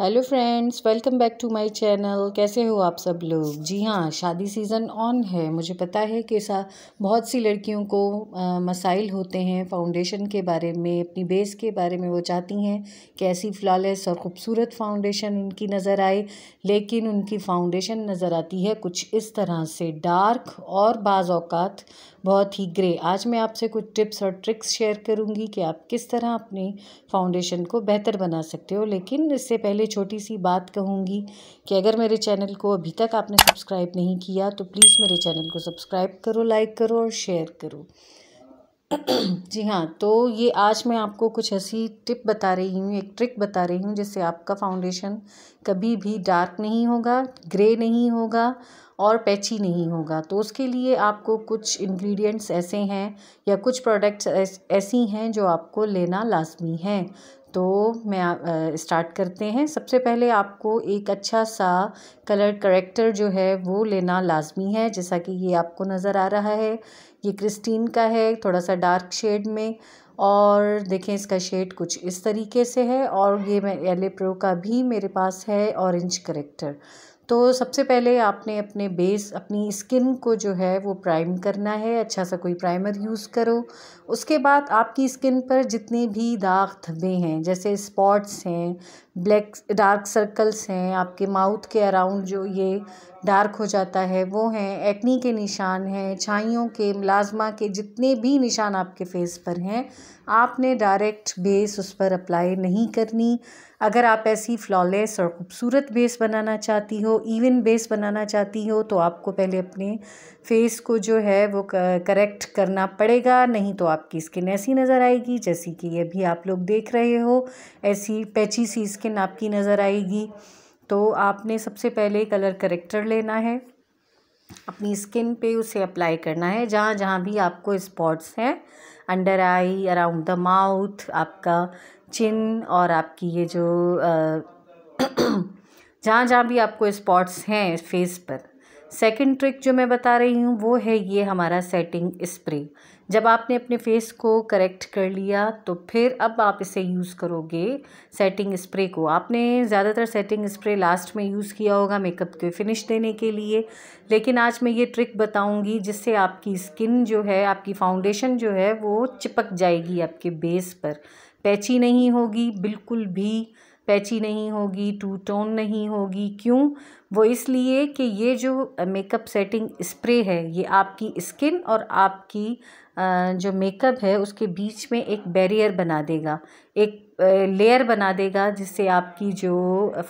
hello friends welcome back to my channel कैसे हो आप सब लोग जी हाँ शादी सीज़न ऑन है मुझे पता है कि सा बहुत सी लड़कियों को आ, मसाइल होते हैं फाउंडेशन के बारे में अपनी बेस के बारे में वो चाहती हैं कि ऐसी फ्लॉलेस और ख़ूबसूरत फाउंडेशन उनकी नज़र आए लेकिन उनकी फाउंडेशन नज़र आती है कुछ इस तरह से डार्क और बाज़ बहुत ही ग्रे आज मैं आपसे कुछ टिप्स और ट्रिक्स शेयर करूंगी कि आप किस तरह अपने फाउंडेशन को बेहतर बना सकते हो लेकिन इससे पहले छोटी सी बात कहूँगी कि अगर मेरे चैनल को अभी तक आपने सब्सक्राइब नहीं किया तो प्लीज़ मेरे चैनल को सब्सक्राइब करो लाइक करो और शेयर करो जी हाँ तो ये आज मैं आपको कुछ ऐसी टिप बता रही हूँ एक ट्रिक बता रही हूँ जिससे आपका फाउंडेशन कभी भी डार्क नहीं होगा ग्रे नहीं होगा और पैची नहीं होगा तो उसके लिए आपको कुछ इंग्रेडिएंट्स ऐसे हैं या कुछ प्रोडक्ट्स ऐसी हैं जो आपको लेना लाजमी है तो मैं स्टार्ट करते हैं सबसे पहले आपको एक अच्छा सा कलर करेक्टर जो है वो लेना लाजमी है जैसा कि ये आपको नज़र आ रहा है ये क्रिस्टीन का है थोड़ा सा डार्क शेड में और देखें इसका शेड कुछ इस तरीके से है और ये मैं एले प्रो का भी मेरे पास है ऑरेंज करेक्टर तो सबसे पहले आपने अपने बेस अपनी स्किन को जो है वो प्राइम करना है अच्छा सा कोई प्राइमर यूज़ करो उसके बाद आपकी स्किन पर जितने भी दाग धब्बे हैं जैसे स्पॉट्स हैं ब्लैक डार्क सर्कल्स हैं आपके माउथ के अराउंड जो ये डार्क हो जाता है वो हैं एक्नी के निशान हैं छाइयों के मुलाजमा के जितने भी निशान आपके फेस पर हैं आपने डायरेक्ट बेस उस पर अप्लाई नहीं करनी अगर आप ऐसी फ्लॉलेस और ख़ूबसूरत बेस बनाना चाहती हो इवन बेस बनाना चाहती हो तो आपको पहले अपने फेस को जो है वो करेक्ट करना पड़ेगा नहीं तो आपकी स्किन ऐसी नज़र आएगी जैसी कि अभी आप लोग देख रहे हो ऐसी पैची सी स्किन आपकी नज़र आएगी तो आपने सबसे पहले कलर करेक्टर लेना है अपनी स्किन पे उसे अप्लाई करना है जहाँ जहाँ भी आपको स्पॉट्स हैं under eye around the mouth आपका चिन और आपकी ये जो आ, जहाँ जहाँ भी आपको स्पॉट्स हैं फेस पर सेकंड ट्रिक जो मैं बता रही हूँ वो है ये हमारा सेटिंग स्प्रे जब आपने अपने फेस को करेक्ट कर लिया तो फिर अब आप इसे यूज़ करोगे सेटिंग स्प्रे को आपने ज़्यादातर सेटिंग स्प्रे लास्ट में यूज़ किया होगा मेकअप के फिनिश देने के लिए लेकिन आज मैं ये ट्रिक बताऊंगी जिससे आपकी स्किन जो है आपकी फाउंडेशन जो है वो चिपक जाएगी आपके बेस पर पैची नहीं होगी बिल्कुल भी पैची नहीं होगी टू टोन नहीं होगी क्यों वो इसलिए कि ये जो मेकअप सेटिंग स्प्रे है ये आपकी स्किन और आपकी जो मेकअप है उसके बीच में एक बैरियर बना देगा एक लेयर बना देगा जिससे आपकी जो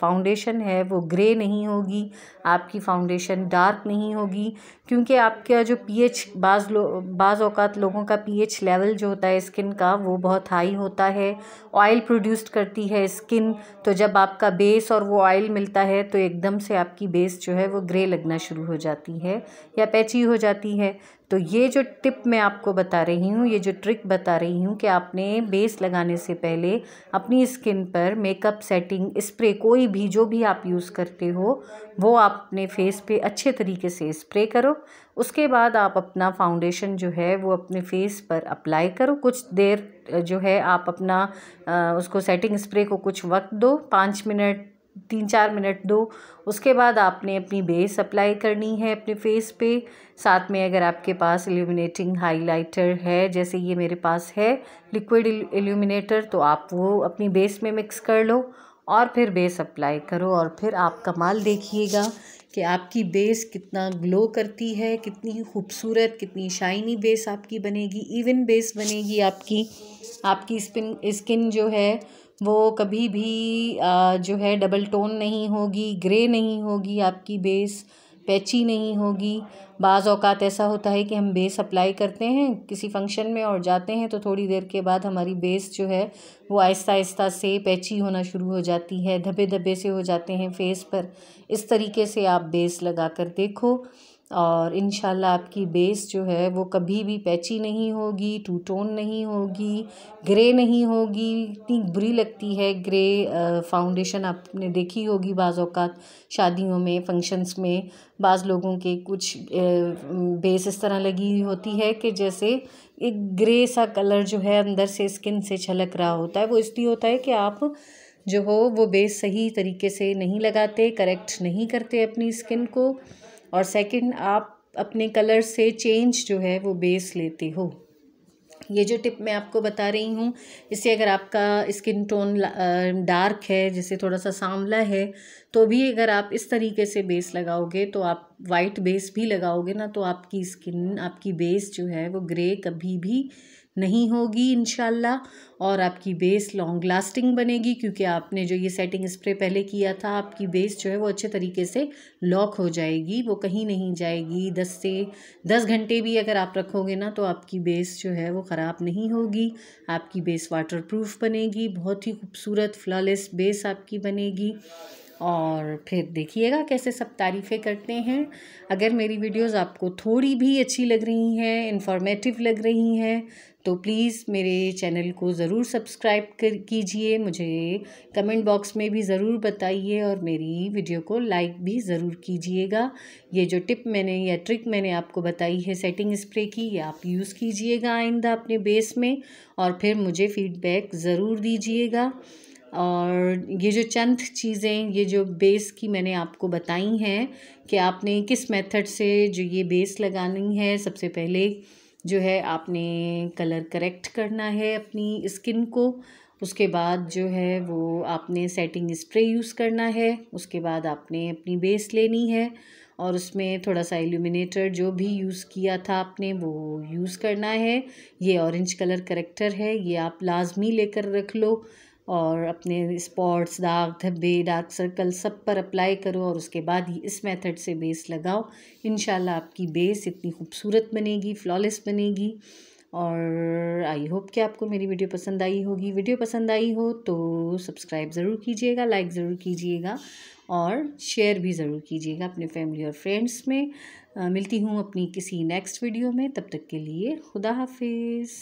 फाउंडेशन है वो ग्रे नहीं होगी आपकी फाउंडेशन डार्क नहीं होगी क्योंकि आपका जो पीएच बाज़ लो बाज़ अवत लोगों का पीएच लेवल जो होता है स्किन का वो बहुत हाई होता है ऑयल प्रोड्यूस्ड करती है स्किन तो जब आपका बेस और वो ऑयल मिलता है तो एकदम से आपकी बेस जो है वो ग्रे लगना शुरू हो जाती है या पैची हो जाती है तो ये जो टिप मैं आपको बता रही हूँ ये जो ट्रिक बता रही हूँ कि आपने बेस लगाने से पहले अपनी स्किन पर मेकअप सेटिंग स्प्रे कोई भी जो भी आप यूज़ करते हो वो आप अपने फेस पे अच्छे तरीके से स्प्रे करो उसके बाद आप अपना फाउंडेशन जो है वो अपने फेस पर अप्लाई करो कुछ देर जो है आप अपना उसको सेटिंग स्प्रे को कुछ वक्त दो पाँच मिनट तीन चार मिनट दो उसके बाद आपने अपनी बेस अप्लाई करनी है अपने फेस पे साथ में अगर आपके पास इल्यूमिनेटिंग हाइलाइटर है जैसे ये मेरे पास है लिक्विड इल्यूमिनेटर तो आप वो अपनी बेस में मिक्स कर लो और फिर बेस अप्लाई करो और फिर आप कमाल देखिएगा कि आपकी बेस कितना ग्लो करती है कितनी खूबसूरत कितनी शाइनी बेस आपकी बनेगी इवन बेस बनेगी आपकी आपकी स्पिन स्किन जो है वो कभी भी जो है डबल टोन नहीं होगी ग्रे नहीं होगी आपकी बेस पैची नहीं होगी बाज़ अवकात ऐसा होता है कि हम बेस अप्लाई करते हैं किसी फंक्शन में और जाते हैं तो थोड़ी देर के बाद हमारी बेस जो है वो आहिस्ता आहिस्ता से पैची होना शुरू हो जाती है धब्बे धब्बे से हो जाते हैं फेस पर इस तरीके से आप बेस लगा कर देखो और इन आपकी बेस जो है वो कभी भी पैची नहीं होगी टू टोन नहीं होगी ग्रे नहीं होगी इतनी बुरी लगती है ग्रे फाउंडेशन आपने देखी होगी बाज़ अवत शादियों में फंक्शंस में बाज़ लोगों के कुछ बेस इस तरह लगी होती है कि जैसे एक ग्रे सा कलर जो है अंदर से स्किन से छलक रहा होता है वो इसलिए होता है कि आप जो हो वो बेस सही तरीके से नहीं लगाते करेक्ट नहीं करते अपनी स्किन को और सेकंड आप अपने कलर से चेंज जो है वो बेस लेते हो ये जो टिप मैं आपको बता रही हूँ इससे अगर आपका स्किन टोन डार्क है जैसे थोड़ा सा सांवला है तो भी अगर आप इस तरीके से बेस लगाओगे तो आप वाइट बेस भी लगाओगे ना तो आपकी स्किन आपकी बेस जो है वो ग्रे कभी भी नहीं होगी इन और आपकी बेस लॉन्ग लास्टिंग बनेगी क्योंकि आपने जो ये सेटिंग स्प्रे पहले किया था आपकी बेस जो है वो अच्छे तरीके से लॉक हो जाएगी वो कहीं नहीं जाएगी दस से दस घंटे भी अगर आप रखोगे ना तो आपकी बेस जो है वो ख़राब नहीं होगी आपकी बेस वाटर प्रूफ बनेगी बहुत ही खूबसूरत फ्लॉलेस बेस आपकी बनेगी और फिर देखिएगा कैसे सब तारीफ़ें करते हैं अगर मेरी वीडियोस आपको थोड़ी भी अच्छी लग रही हैं इन्फॉर्मेटिव लग रही हैं तो प्लीज़ मेरे चैनल को ज़रूर सब्सक्राइब कर कीजिए मुझे कमेंट बॉक्स में भी ज़रूर बताइए और मेरी वीडियो को लाइक भी ज़रूर कीजिएगा ये जो टिप मैंने या ट्रिक मैंने आपको बताई है सेटिंग स्प्रे की ये आप यूज़ कीजिएगा आइंदा अपने बेस में और फिर मुझे फीडबैक ज़रूर दीजिएगा और ये जो चंद चीज़ें ये जो बेस की मैंने आपको बताई हैं कि आपने किस मेथड से जो ये बेस लगानी है सबसे पहले जो है आपने कलर करेक्ट करना है अपनी स्किन को उसके बाद जो है वो आपने सेटिंग स्प्रे यूज़ करना है उसके बाद आपने अपनी बेस लेनी है और उसमें थोड़ा सा एल्यूमिनेटर जो भी यूज़ किया था आपने वो यूज़ करना है ये ऑरेंज कलर करेक्टर है ये आप लाजमी लेकर रख लो और अपने स्पॉट्स डार्क धब्बे डार्क सर्कल सब पर अप्लाई करो और उसके बाद ही इस मेथड से बेस लगाओ इन आपकी बेस इतनी खूबसूरत बनेगी फ्लॉलेस बनेगी और आई होप कि आपको मेरी वीडियो पसंद आई होगी वीडियो पसंद आई हो तो सब्सक्राइब ज़रूर कीजिएगा लाइक ज़रूर कीजिएगा और शेयर भी ज़रूर कीजिएगा अपने फैमिली और फ्रेंड्स में आ, मिलती हूँ अपनी किसी नेक्स्ट वीडियो में तब तक के लिए खुदा हाफिज़